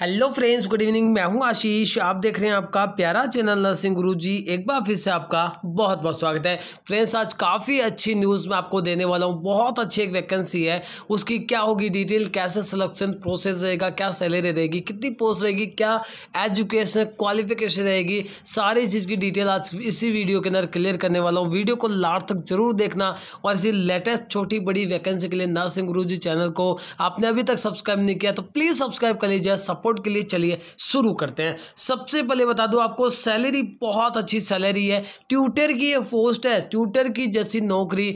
hello friends good evening मैं हूं आशीष आप देख रहे हैं आपका प्यारा चैनल नरसिंह गुरु जी एक बार फिर से आपका बहुत बहुत स्वागत है फ्रेंड्स आज काफ़ी अच्छी न्यूज़ मैं आपको देने वाला हूं बहुत अच्छी एक वैकेंसी है उसकी क्या होगी डिटेल कैसे सिलेक्शन प्रोसेस रहेगा क्या सैलरी रहेगी कितनी पोस्ट रहेगी क्या एजुकेशन क्वालिफिकेशन रहेगी सारी चीज़ की डिटेल आज इसी वीडियो के अंदर क्लियर करने वाला हूँ वीडियो को लार तक जरूर देखना और इसी लेटेस्ट छोटी बड़ी वैकेंसी के लिए नरसिंह गुरु जी चैनल को आपने अभी तक सब्सक्राइब नहीं किया तो प्लीज़ सब्सक्राइब कर लीजिए सपोर्ट के लिए चलिए शुरू करते हैं सबसे पहले बता दूं आपको सैलरी बहुत अच्छी सैलरी है ट्यूटर की ये पोस्ट है ट्यूटर की जैसी नौकरी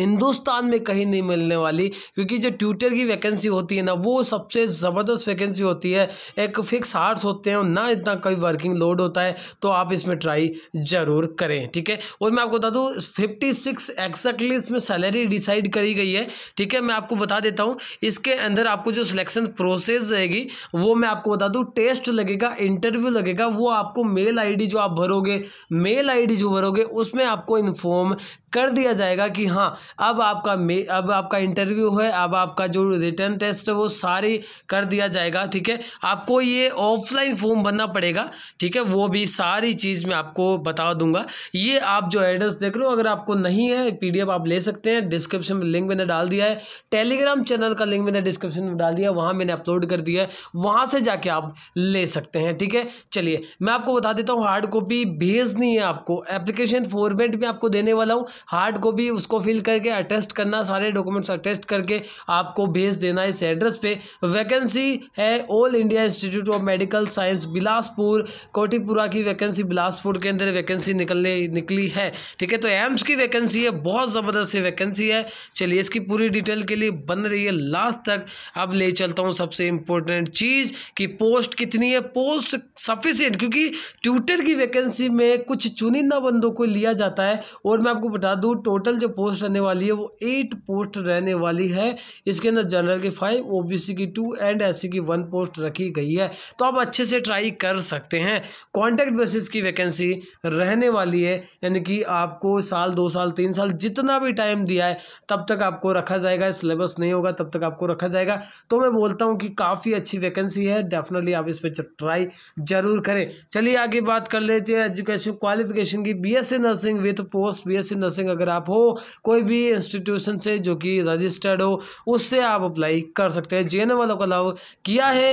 हिंदुस्तान में कहीं नहीं मिलने वाली क्योंकि जो ट्यूटर की वैकेंसी होती है ना वो सबसे ज़बरदस्त वैकेंसी होती है एक फिक्स हार्स होते हैं ना इतना कोई वर्किंग लोड होता है तो आप इसमें ट्राई ज़रूर करें ठीक है और मैं आपको बता दूँ फिफ्टी सिक्स एक्जैक्टली इसमें सैलरी डिसाइड करी गई है ठीक है मैं आपको बता देता हूँ इसके अंदर आपको जो सिलेक्शन प्रोसेस रहेगी वो मैं आपको बता दूँ टेस्ट लगेगा इंटरव्यू लगेगा वो आपको मेल आई जो आप भरोगे मेल आई जो भरोगे उसमें आपको इन्फॉर्म कर दिया जाएगा कि हाँ अब आपका मे अब आपका इंटरव्यू है अब आपका जो रिटर्न टेस्ट है वो सारी कर दिया जाएगा ठीक है आपको ये ऑफलाइन फॉर्म भरना पड़ेगा ठीक है वो भी सारी चीज़ मैं आपको बता दूंगा ये आप जो एड्रेस देख रहे हो अगर आपको नहीं है पी आप ले सकते हैं डिस्क्रिप्शन में लिंक मैंने डाल दिया है टेलीग्राम चैनल का लिंक मैंने डिस्क्रिप्शन में डाल दिया वहाँ मैंने अपलोड कर दिया है वहाँ से जाके आप ले सकते हैं ठीक है चलिए मैं आपको बता देता हूँ हार्ड कॉपी भेजनी है आपको एप्लीकेशन फॉर्मेट में आपको देने वाला हूँ हार्ड कॉपी उसको फिल करके अटेस्ट करना सारे डॉक्यूमेंट्स अटेस्ट करके आपको भेज देना इस एड्रेस पे वैकेंसी है All India Institute of Medical Science Bilaspur Kotipura की वैकेंसी बिलासपुर के अंदर वैकेंसी निकलने निकली है ठीक है तो एम्स की वैकेंसी है बहुत ज़बरदस्त वैकेंसी है चलिए इसकी पूरी डिटेल के लिए बन रही है लास्ट तक अब ले चलता हूँ सबसे इम्पोर्टेंट चीज़ कि पोस्ट कितनी है पोस्ट सफिशियंट क्योंकि ट्यूटर की वैकेंसी में कुछ चुनिंदा बंदों को लिया जाता है और मैं आपको बता दूँ टोटल जो पोस्ट रहने रहने वाली है वो एट पोस्ट रहने वाली है इसके अंदर जनरल की फाइव ओबीसी की टू एंड एससी की वन पोस्ट रखी गई है तो आप अच्छे से ट्राई कर सकते हैं कॉन्टैक्ट बेसिस की वैकेंसी रहने वाली है यानी कि आपको साल दो साल तीन साल जितना भी टाइम दिया है तब तक आपको रखा जाएगा सिलेबस नहीं होगा तब तक आपको रखा जाएगा तो मैं बोलता हूँ कि काफ़ी अच्छी वैकेंसी है डेफिनेटली आप इस पर ट्राई जरूर करें चलिए आगे बात कर लेते हैं एजुकेशन क्वालिफिकेशन की B nursing with post B nursing अगर आप हो कोई भी इंस्टीट्यूशन से जो कि रजिस्टर्ड हो उससे आप अप्लाई कर सकते हैं जे वालों का अलाउ किया है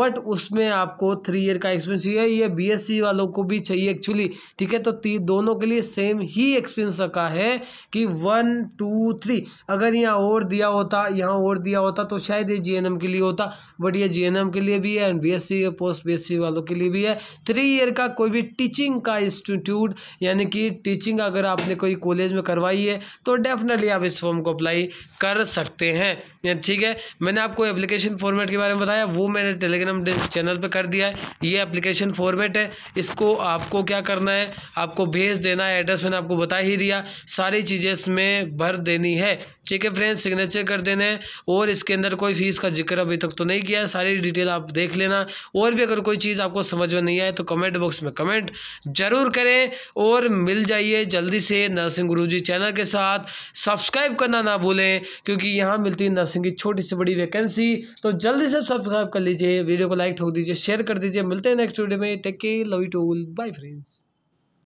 बट उसमें आपको थ्री ईयर का एक्सपीरियंस चाहिए ये बी वालों को भी चाहिए एक्चुअली ठीक है तो दोनों के लिए सेम ही एक्सपीरियंस रखा है कि वन टू थ्री अगर यहाँ और दिया होता यहाँ और दिया होता तो शायद ये जे के लिए होता बट ये जे के लिए भी है एंड बी पोस्ट बी वालों के लिए भी है थ्री ईयर का कोई भी टीचिंग का इंस्टीट्यूट यानी कि टीचिंग अगर आपने कोई कॉलेज में करवाई है तो डेफ डेफिनेटली आप इस फॉर्म को अप्लाई कर सकते हैं ठीक है मैंने आपको एप्लीकेशन फॉर्मेट के बारे में बताया वो मैंने टेलीग्राम चैनल पर कर दिया है ये एप्लीकेशन फॉर्मेट है इसको आपको क्या करना है आपको भेज देना है एड्रेस मैंने आपको बता ही दिया सारी चीज़ें इसमें भर देनी है ठीक है फ्रेंड्स सिग्नेचर कर देने हैं और इसके अंदर कोई फीस का जिक्र अभी तक तो नहीं किया है सारी डिटेल आप देख लेना और भी अगर कोई चीज़ आपको समझ में नहीं आए तो कमेंट बॉक्स में कमेंट ज़रूर करें और मिल जाइए जल्दी से नरसिंह गुरु जी चैनल के साथ सब्सक्राइब करना ना भूलें क्योंकि यहाँ मिलती है नर्सिंग की छोटी से बड़ी वैकेंसी तो जल्दी से सब्सक्राइब कर लीजिए वीडियो को लाइक ठोक दीजिए शेयर कर दीजिए मिलते हैं नेक्स्ट वीडियो में take care love you too bye friends